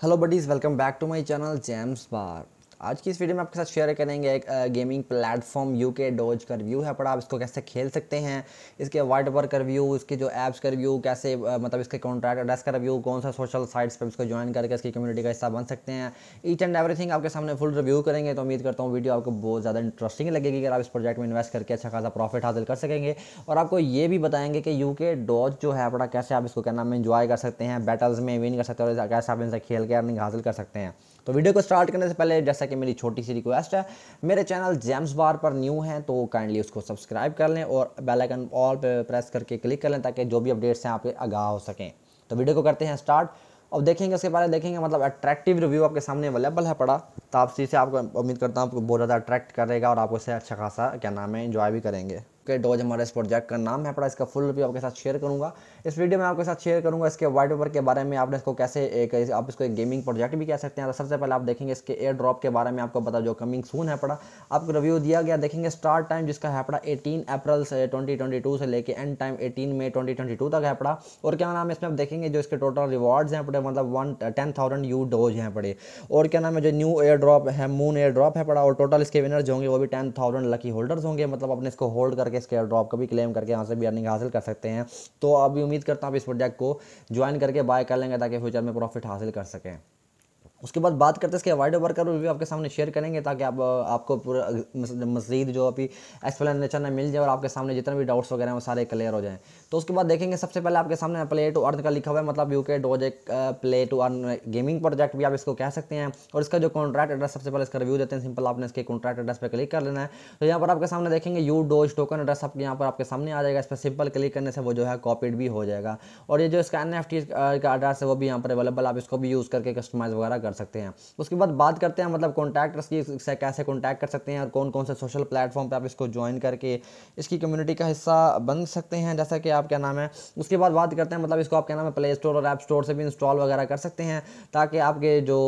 Hello buddies, welcome back to my channel Jams Bar. आज की इस वीडियो में आपके साथ शेयर करेंगे एक gaming platform U K Doge का रिव्यू है पर आप इसको कैसे खेल सकते हैं इसके वाइट वर्क का रिव्यू इसके जो एप्स का रिव्यू कैसे मतलब इसके कॉन्ट्रैक्ट एड्रेस का रिव्यू कौन सा सोशल साइट्स पर इसको ज्वाइन करके इसकी कम्युनिटी का हिस्सा बन सकते हैं ईच एंड एवरी आपके सामने फुल रिव्यू करेंगे तो उम्मीद करता हूँ वीडियो आपको बहुत ज़्यादा इंटरेस्टिंग लगेगी अगर आप इस प्रोजेक्ट में इन्वेस्ट करके अच्छा खासा प्रॉफिट हासिल कर सकेंगे और आपको ये भी बताएंगे कि यू के डॉज जो है अपना कैसे आप इसको क्या नाम इंजॉय कर सकते हैं बैटल्स में विन कर सकते हैं और कैसे आप इनसे खेल के अर्निंग हासिल कर सकते हैं तो वीडियो को स्टार्ट करने से पहले जैसा कि मेरी छोटी सी रिक्वेस्ट है मेरे चैनल जेम्स बार पर न्यू हैं तो काइंडली उसको सब्सक्राइब कर लें और बेल आइकन ऑल पर प्रेस करके क्लिक कर लें ताकि जो भी अपडेट्स हैं आपके आगाह हो सकें तो वीडियो को करते हैं स्टार्ट अब देखेंगे उसके पहले देखेंगे मतलब अट्रैक्टिव रिव्यू आपके सामने अवेलेबल है पड़ा तो आपसी से आपको उम्मीद करता हूँ आपको बहुत ज़्यादा अट्रैक्ट करेगा और आपको इससे अच्छा खासा क्या नाम है इन्जॉय भी करेंगे के डोज हमारे इस प्रोजेक्ट का नाम है अपना इसका फुल रिव्यू आपके साथ शेयर करूँगा इस वीडियो में आपके साथ शेयर करूँगा इसके वाइट पेपर के बारे में आपने इसको कैसे एक आप इसको एक गेमिंग प्रोजेक्ट भी कह सकते हैं तो सबसे पहले आप देखेंगे इसके एयर ड्रॉप के बारे में आपको बता जो कमिंग सून है पड़ा आपको रिव्यू दिया गया देखेंगे स्टार्ट टाइम जिसका है पड़ा एटीन अप्रैल से ट्वेंटी से लेकर end time eighteen May twenty तक है पड़ा और क्या नाम है इसमें आप देखेंगे जो इसके टोटल रिवॉर्ड्स हैं पड़े मतलब one ten thousand U Doge हैं पड़े और क्या नाम है जो न्यू एयर ड्रॉप है मून एयर ड्रॉप है पड़ा और टोटल इसके विनर्स होंगे वो भी टेन थाउजेंड लकी होल्डर्स होंगे मतलब अपने इसको होल्ड करके स्केयर ड्रॉप का भी क्लेम करके यहाँ से भी अर्निंग हासिल कर सकते हैं तो अभी उम्मीद करता हूँ आप इस प्रोजेक्ट को ज्वाइन करके बाय कर लेंगे ताकि फ्यूचर में प्रॉफिट हासिल कर सकें उसके बाद बात करते हैं इसके अवॉइड वर्कर रिव्यू आपके सामने शेयर करेंगे ताकि आप आपको पूरा मजीद जो अभी एक्सप्लेनेशन है मिल जाए और आपके सामने जितने भी डाउट्स वगैरह हैं वो सारे क्लियर हो जाएं तो उसके बाद देखेंगे सबसे पहले आपके सामने प्ले टू अर्न का लिखा हुआ है मतलब यू के डोज एक play to earn gaming project भी आप इसको कह सकते हैं और इसका जो कॉन्ट्रैक्ट एड्रेस सबसे पहले इसका रिव्यू देते हैं सिंपल आपने इसके कॉन्ट्रैक्ट एड्रेस पर क्लिक कर लेना है तो यहाँ पर आपके सामने देखेंगे यू डोज टोकन एड्रेस आपके यहाँ पर आपके सामने आ जाएगा इस पर सिंपल क्लिक करने से वो जो है कॉपीड भी हो जाएगा और ये जो इसका एन का एड्रेस है वो भी यहाँ पर अवेलेबल आप इसको भी यूज़ करके कस्टमाइज़ वगैरह कर कर सकते हैं उसके बाद बात करते हैं मतलब कॉन्टैक्टर्स की इससे कैसे कॉन्टैक्ट कर सकते हैं और कौन कौन से सोशल प्लेटफॉर्म पर आप इसको ज्वाइन करके इसकी कम्युनिटी का हिस्सा बन सकते हैं जैसा कि आप क्या नाम है उसके बाद बात करते हैं मतलब इसको आप क्या नाम है प्ले स्टोर और ऐप स्टोर से भी इंस्टॉल वगैरह कर सकते हैं ताकि आपके जो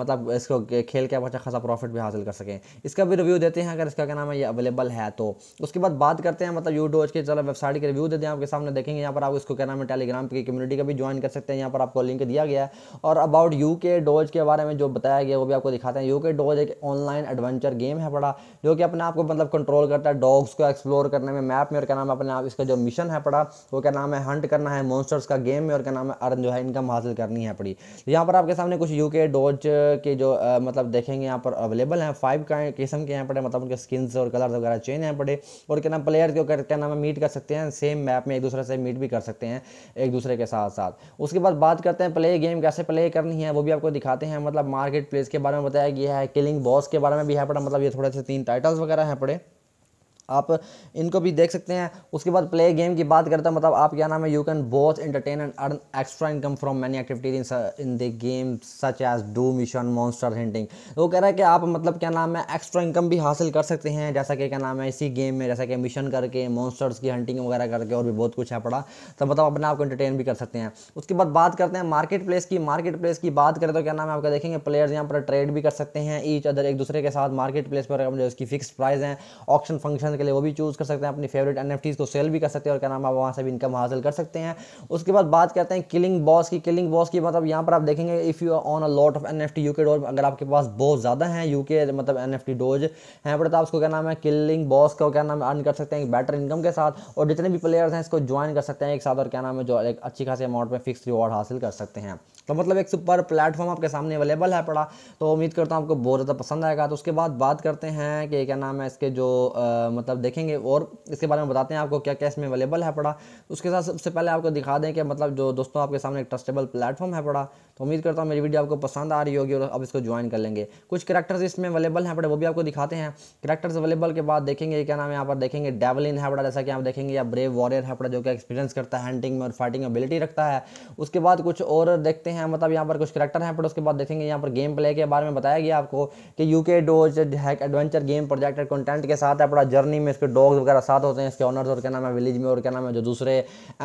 मतलब इसको खेल के आप अच्छा खासा प्रॉफिट भी हासिल कर सकें इसका भी रिव्यू देते हैं अगर इसका क्या नाम है ये अवेलेबल है तो उसके बाद बात करते हैं मतलब यूट्यूब के चलो वेबसाइट के रिव्यू देते हैं आपके सामने देखेंगे यहाँ पर आप इसको क्या नाम है टेलीग्राम की कम्युनिटी का भी ज्वाइन कर सकते हैं यहाँ पर आपको लिंक दिया गया है और अबाउट यू के डोज के बारे में जो बताया गया वो भी आपको दिखाते हैं यूके डॉज एक ऑनलाइन एडवेंचर गेम है बड़ा जो कि अपने आप को मतलब कंट्रोल करता है डॉग्स को एक्सप्लोर करने में मैप में और क्या नाम है अपने आप इसका जो मिशन है पड़ा वो क्या नाम है हंट करना है मॉन्स्टर्स का गेम में और क्या नाम है अर्न जो है इनकम हासिल करनी है पड़ी तो यहाँ पर आपके सामने कुछ यू डॉज के जो मतलब देखेंगे यहाँ पर अवेलेबल हैं फाइव किस्म के हैं पड़े मतलब उनके स्किन्स और कलर्स वगैरह चेंज हैं पड़े और क्या नाम प्लेयर को क्या नाम है मीट कर सकते हैं सेम मैप में एक दूसरे से मीट भी कर सकते हैं एक दूसरे के साथ साथ उसके बाद बात करते हैं प्ले गेम कैसे प्ले करनी है वो भी आपको दिखाते हैं हैं मतलब मार्केट प्लेस के बारे में बताया गया है किलिंग बॉस के बारे में भी यहाँ पर मतलब ये थोड़े से तीन टाइटल्स वगैरह हैं पड़े आप इनको भी देख सकते हैं उसके बाद प्ले गेम की बात करता मतलब आप क्या नाम है you can both entertain and earn extra income from many activities in in the game such as do mission monster hunting वो कह रहा है कि आप मतलब क्या नाम है एक्स्ट्रा इनकम भी हासिल कर सकते हैं जैसा कि क्या नाम है इसी गेम में जैसा कि मिशन करके मॉन्स्टर्स की हंटिंग वगैरह करके और भी बहुत कुछ है पड़ा तो मतलब अपने आप को इंटरटेन भी कर सकते हैं उसके बाद बात करते हैं मार्केट प्लेस की मार्केट प्लेस की बात करें तो क्या नाम है आपका देखेंगे प्लेयर्स यहाँ पर ट्रेड भी कर सकते हैं ईच अदर एक दूसरे के साथ मार्केट प्लेस पर मतलब उसकी फिक्स प्राइस है ऑप्शन फंक्शन के लिए वो भी चूज़ कर सकते हैं अपनी फेवरेट एन को सेल भी कर सकते हैं और क्या नाम आप वहाँ से भी इनकम हासिल कर सकते हैं उसके बाद बात करते हैं किलिंग बॉस की किलिंग बॉस की मतलब यहाँ पर आप देखेंगे if you own a lot of N F T अगर आपके पास बहुत ज़्यादा हैं यू मतलब एन एफ टी डोज हैं पर तो आप उसको क्या नाम है किलिंग बॉस का क्या नाम अर्न कर सकते हैं बेटर इनकम के साथ और जितने भी प्लेयर्स हैं इसको ज्वाइन कर सकते हैं एक साथ और क्या नाम है जो एक अच्छी खासी अमाउंट में फिक्स रिवॉर्ड हासिल कर सकते हैं तो मतलब एक सुपर प्लेटफॉर्म आपके सामने अवेलेबल है पड़ा तो उम्मीद करता हूँ आपको बहुत ज़्यादा पसंद आएगा तो उसके बाद बात करते हैं कि क्या नाम है इसके जो आ, मतलब देखेंगे और इसके बारे में बताते हैं आपको क्या क्या इसमें अवेलेबल है पड़ा तो उसके साथ सबसे पहले आपको दिखा दें कि मतलब जो दोस्तों आपके सामने एक ट्रस्टेबल प्लेटफॉर्म है पड़ा तो उम्मीद करता हूँ मेरी वीडियो आपको पसंद आ रही होगी और आप इसको ज्वाइन कर लेंगे कुछ करेक्टर्स इसमें अवेलेबल हैं पड़े वो भी आपको दिखाते हैं करेक्टर्स अवेलेबल के बाद देखेंगे क्या नाम है यहाँ पर देखेंगे डेवलिन है बड़ा जैसा कि आप देखेंगे या ब्रेव वॉरियर है पड़ा जो कि एक्सपीरियंस करता है हंटिंग में और फाइटिंग एबिलिटी रखता है उसके बाद कुछ और देखते हैं हैं मतलब यहाँ पर कुछ करेक्टर हैं पर उसके बाद देखेंगे यहाँ पर गेम प्ले के बारे में बताया गया आपको कि U K Doge hack adventure game project content के साथ है पूरा जर्नी में इसके डॉग्स वगैरह साथ होते हैं इसके ऑनर्स और क्या नाम है विलेज में और क्या नाम है जो दूसरे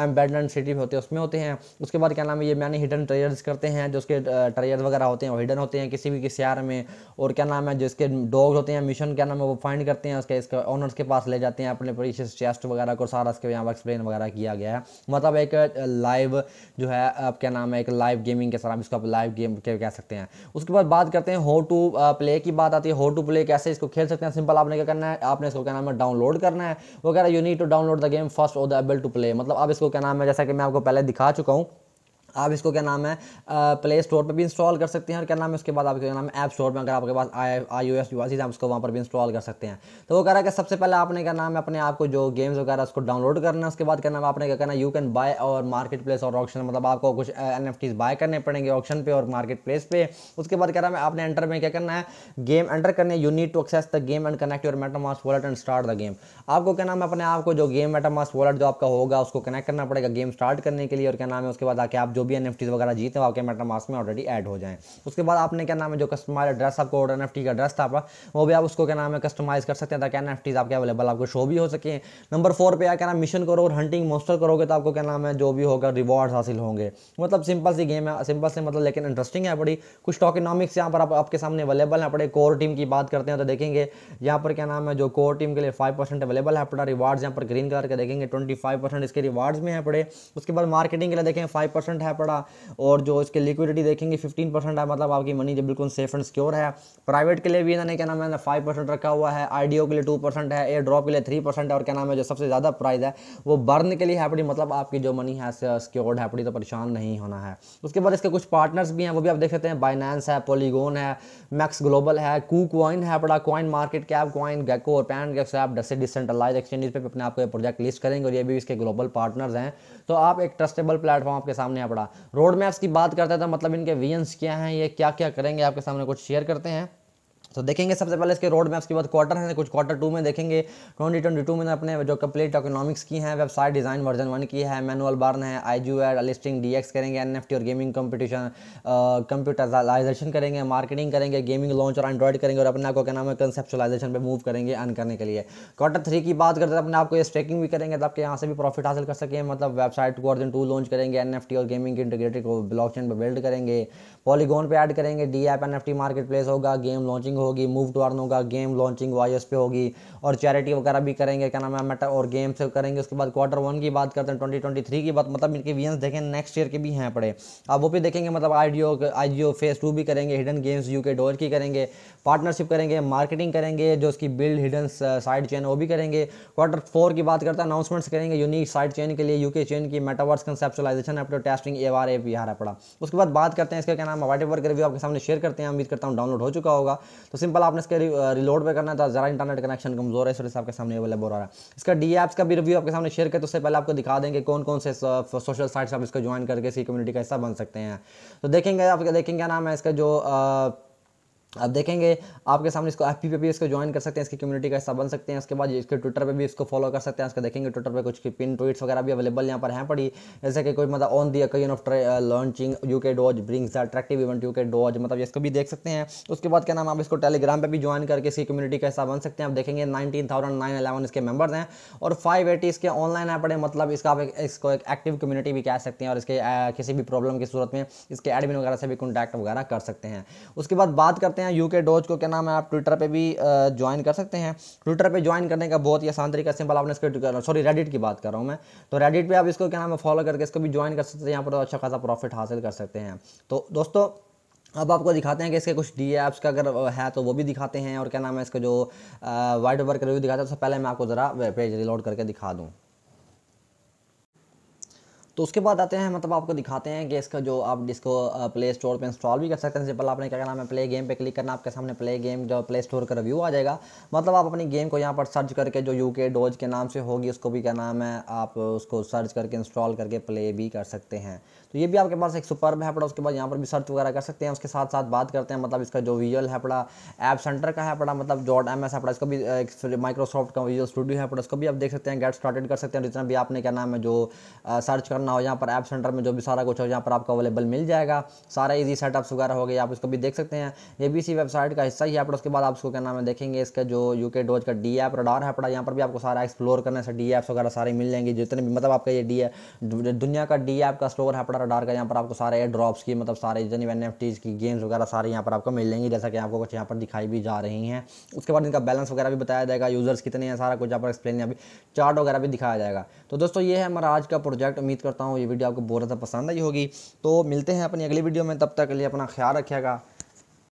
एम्बेडन सिटी में होते हैं उसमें होते हैं उसके बाद क्या नाम है ये मैंने हिडन ट्रेयर्स करते हैं जो उसके ट्रेयर्स वगैरह होते हैं हिडन होते हैं किसी भी किसी आर में और क्या नाम है जो इसके डॉग्स होते हैं मिशन क्या नाम है वो फाइंड करते हैं उसके इसके ऑनर्स के पास ले जाते हैं अपने परिशियस चेस्ट वगैरह को सारा इसके यहाँ पर एक्सप्लेन वगैरह किया गया है मतलब एक लाइव जो है आप क्या नाम है एक लाइव गेम गेमिंग के सर हम इसको आप लाइव गेम कह सकते हैं उसके बाद बात करते हैं हो टू प्ले की बात आती है हो टू प्ले कैसे इसको खेल सकते हैं सिंपल आपने क्या करना है आपने इसको क्या नाम है डाउनलोड करना है वो कह रहा है you need to download the game first of the able to play मतलब आप इसको क्या नाम है जैसा कि मैं आपको पहले दिखा चुका हूँ आप इसको क्या नाम है प्ले स्टोर पर भी इंस्टॉल कर सकते हैं और क्या नाम है उसके बाद आपके क्या नाम है ऐप स्टोर में अगर आपके पास आई आई ओ एस डिवाइसेज आप उसको वहाँ पर भी इंस्टॉल कर सकते हैं तो वो कह रहा है कि सबसे पहले आपने क्या नाम है अपने आप को जो गेम्स वगैरह उसको डाउनलोड करना है उसके बाद क्या नाम आपने क्या करना यू कैन बाय और मार्केट प्लेस और ऑप्शन मतलब आपको कुछ एन एफ टीज़ बाय करने पड़ेंगे ऑप्शन पे और मार्केट प्लेस पे उसके बाद क्या नाम है आपने एंटर में क्या करना है गेम एंटर करने you need to access the game and connect your MetaMask wallet and start the game आपको क्या नाम है अपने आपको जो गेम मेटामास वॉलेट जो आपका होगा उसको कनेक्ट करना पड़ेगा गेम स्टार्ट करने के लिए और क्या नाम है उसके बाद आके आप जो जो भी एन वगैरह जीते हैं आपके मेटा मास्क में ऑलरेडी ऐड हो जाएँ उसके बाद आपने क्या नाम है जो कस्टमर एड्रेस आपको ऑर्डर एन का एड्रेस था आपका वो भी आप उसको क्या नाम है कस्टमाइज़ कर सकते हैं ताकि एन एफ आपके अवेलेबल आपको शो भी हो सके नंबर फोर पर क्या नाम मिशन करो और हंटिंग मोस्टर करोगे तो आपको क्या नाम है जो भी होगा रिवॉर्ड्स हासिल होंगे मतलब सिंपल सी गेम है सिंपल से मतलब लेकिन इंटरेस्टिंग है बड़ी कुछ टॉकनॉमिक्स यहाँ पर आप, आपके सामने अवेलेबल है अपने कोर टीम की बात करते हैं तो देखेंगे यहाँ पर क्या नाम है जो कोर टीम के लिए फाइव परसेंट अवेलेबल है अपना रिवार्ड्स यहाँ पर ग्रीन कलर के देखेंगे ट्वेंटी फाइव परसेंट इसके रिवार्ड्स में है पड़े उसके बाद मार्केटिंग के लिए देखेंगे फाइव परसेंट है है पड़ा और जो इसके लिक्विडिटी देखेंगे फिफ्टीन परसेंट है मतलब आपकी मनी जो बिल्कुल सेफ एंड सिक्योर है प्राइवेट के लिए भी इन्होंने क्या नाम है फाइव परसेंट रखा हुआ है आई के लिए टू परसेंट है एयर ड्रॉप के लिए थ्री परसेंट है और क्या नाम है जो सबसे ज़्यादा प्राइस है वो बर्न के लिए हैपड़ी मतलब आपकी जो मनी है सिक्योर्ड है अपनी तो परेशान नहीं होना है उसके बाद इसके कुछ पार्टनर्स भी हैं वो भी आप देख सकते हैं बाइनेंस है पोलीगोन है मैक्स ग्लोबल है कू कॉइन है बड़ा CoinMarketCap CoinGecko और पैन गैक्स ऐप डे डिसेंट्रलाइज एक्सचेंज पर अपने आपको प्रोजेक्ट लिस्ट करेंगे और ये भी इसके ग्लोबल पार्टनर्स हैं तो आप एक ट्रस्टेबल प्लेटफॉर्म आपके सामने यहाँ रोड मैप्स की बात करते हैं तो मतलब इनके विजन्स क्या हैं ये क्या क्या करेंगे आपके सामने कुछ शेयर करते हैं तो देखेंगे सबसे पहले इसके रोड मैप्स के बाद क्वार्टर हैं कुछ क्वार्टर टू में देखेंगे ट्वेंटी ट्वेंटी टू में अपने जो कंप्लीट इकोनॉमिक्स की हैं वेबसाइट डिज़ाइन वर्जन वन की है मैनुअल बार्न है आई जू एड लिस्टिंग डी करेंगे एन और गेमिंग कंपटीशन कंप्यूटराइजेशन करेंगे मार्केटिंग करेंगे गेमिंग लॉन्च और एंड्रॉइड करेंगे और अपने आपको क्या नाम है कंसेप्चुलाइजेशन पर मूव करेंगे अन करने के लिए क्वार्टर थ्री की बात करते हैं अपने आपको स्टेकिंग भी करेंगे तो मतलब आपके यहाँ से भी प्रॉफिट हासिल कर सकें मतलब वेबसाइट को वर्जन टू लॉन्च करेंगे एन और गेमिंग की इंटीग्रेटेड को ब्लॉक पर बिल्ड करेंगे पॉलीगोन पर एड करेंगे D app N marketplace होगा गेम लॉन्चिंग होगी मूव टू अर्न होगा गेम लॉन्चिंग वाइस पे होगी और चैरिटी वगैरह भी करेंगे क्या नाम है मेटा और गेम्स करेंगे उसके बाद क्वार्टर वन की बात करते हैं ट्वेंटी ट्वेंटी थ्री की बात मतलब इनके वीएंस देखें नेक्स्ट ईयर के भी हैं पड़े अब वो भी देखेंगे मतलब आई आईजीओ फेस टू भी करेंगे hidden games U K Doge की करेंगे पार्टनरशिप करेंगे मार्केटिंग करेंगे जो उसकी बिल्ड हिडन साइड चेन वो भी करेंगे क्वार्टर फोर की बात करते हैं अनाउंसमेंट्स करेंगे यूनिक साइड चेन के लिए यू के चेन की मेटावर्स कंसेप्चुलाइजेशन अपने testing A R A P हारा पड़ा उसके बाद बात करते हैं इसका क्या नाम है वाइट वर्क रिव्यू आपके सामने शेयर करते हैं उम्मीद करता हूँ डाउनलोड हो चुका होगा तो सिंपल आपने इसके रिलोड पर करना था ज़रा इंटरनेट कनेक्शन कमज़ोर है इस आपके सामने अवेलेबल हो रहा है इसका डी एप्स का भी रिव्यू आपके सामने शेयर तो उससे पहले आपको दिखा देंगे कौन कौन से सोशल साइट्स आप इसको ज्वाइन करके इसी कम्युनिटी का हिस्सा बन सकते हैं तो देखेंगे आप देखेंगे क्या नाम है इसका जो आप देखेंगे आपके सामने इसको एफ पे भी इसको ज्वाइन कर सकते हैं इसकी कम्युनिटी का हिस्सा बन सकते हैं उसके बाद इसके ट्विटर पे भी इसको फॉलो कर सकते हैं इसका देखेंगे ट्विटर पे कुछ पिन ट्वीट्स वगैरह भी अवेलेबल यहाँ पर हैं पड़ी जैसे कि कोई मतलब on the occasion of launching U K Dodge brings attractive event U K Dodge मतलब इसको भी देख सकते हैं उसके बाद क्या नाम आप इसको टेलीग्राम पर भी ज्वाइन करके इसकी कम्युनिटी का हिस्सा बन सकते हैं आप देखेंगे नाइनटीन नाइन इसके मेंबर्स हैं और फाइव एटी इसके ऑनलाइन है पड़े मतलब इसका आप इसको एक एक्टिव कम्युनिटी भी कह सकते हैं और इसके uh, किसी भी प्रॉब्लम की सूरत में इसके एडमिन वगैरह से भी कॉन्टैक्ट वगैरह कर सकते हैं उसके बाद बात करते हैं चाहते हैं यूके डोज को क्या नाम है आप ट्विटर पे भी ज्वाइन कर सकते हैं ट्विटर पे ज्वाइन करने का बहुत ही आसान तरीका सिंपल आपने इसके सॉरी रेडिट की बात कर रहा हूँ मैं तो रेडिट पर आप इसको क्या नाम है फॉलो करके इसको भी ज्वाइन कर सकते हैं यहाँ पर तो अच्छा खासा प्रॉफिट हासिल कर सकते हैं तो दोस्तों अब आपको दिखाते हैं कि इसके कुछ डी एप्स का अगर है तो वो भी दिखाते हैं और क्या नाम है इसका जो वाइट वर्क रिव्यू दिखाते हैं तो सबसे पहले मैं आपको ज़रा वेब पेज रिलोड करके दिखा दूँ तो उसके बाद आते हैं मतलब आपको दिखाते हैं कि इसका जो आप जिसको प्ले स्टोर पर इंस्टॉल भी कर सकते हैं सिंपल आपने क्या करना है प्ले गेम पे क्लिक करना आपके सामने प्ले गेम जो प्ले स्टोर का रिव्यू आ जाएगा मतलब आप अपनी गेम को यहाँ पर सर्च करके जो यू के डोज के नाम से होगी उसको भी क्या नाम है आप उसको सर्च करके इंस्टॉल करके प्ले भी कर सकते हैं तो ये भी आपके पास एक सुपर पड़ा उसके बाद यहाँ पर भी सर्च वगैरह कर सकते हैं उसके साथ साथ बात करते हैं मतलब इसका जो विजुअल है पड़ा ऐप सेंटर का है पड़ा मतलब डॉट एम एस है पड़ा इसको भी माइक्रोसॉफ्ट का विजुअल स्टूडियो है पड़ा उसको भी आप देख सकते हैं गेट स्टार्टेड कर सकते हैं जितना भी आपने क्या नाम है जो सर्च करना हो यहाँ पर ऐप सेंटर में जो भी सारा कुछ हो यहाँ पर आपको अवेलेबल मिल जाएगा सारा इजी सेटअप्स वगैरह हो गया आप इसको भी देख सकते हैं ये भी इसी वेबसाइट का हिस्सा ही है पर उसके बाद आप उसको क्या नाम है देखेंगे इसका जो यू के डोज का डी एप रडार है पड़ा यहाँ पर भी आपको सारा एक्सप्लोर करने से डी एप्स वगैरह सारे मिल जाएंगे जितने भी मतलब आपका ये डी दुनिया का डी एप का स्टोर है पड़ा रडार का यहाँ पर आपको सारे एयर ड्रॉप्स की मतलब सारे जितनी एन एफ टीज की गेम्स वगैरह सारे यहाँ पर आपको मिल जाएंगे जैसा कि आपको कुछ यहाँ पर दिखाई भी जा रही हैं उसके बाद इनका बैलेंस वगैरह भी बताया जाएगा यूजर्स कितने हैं सारा कुछ यहाँ पर एक्सप्लेन अभी चार्ट वगैरह भी दिखाया जाएगा तो दोस्तों ये है हमारा आज का प्रोजेक्ट उम्मीद कर करता हूँ ये वीडियो आपको बहुत ज़्यादा पसंद आई होगी तो मिलते हैं अपनी अगली वीडियो में तब तक के लिए अपना ख्याल रखिएगा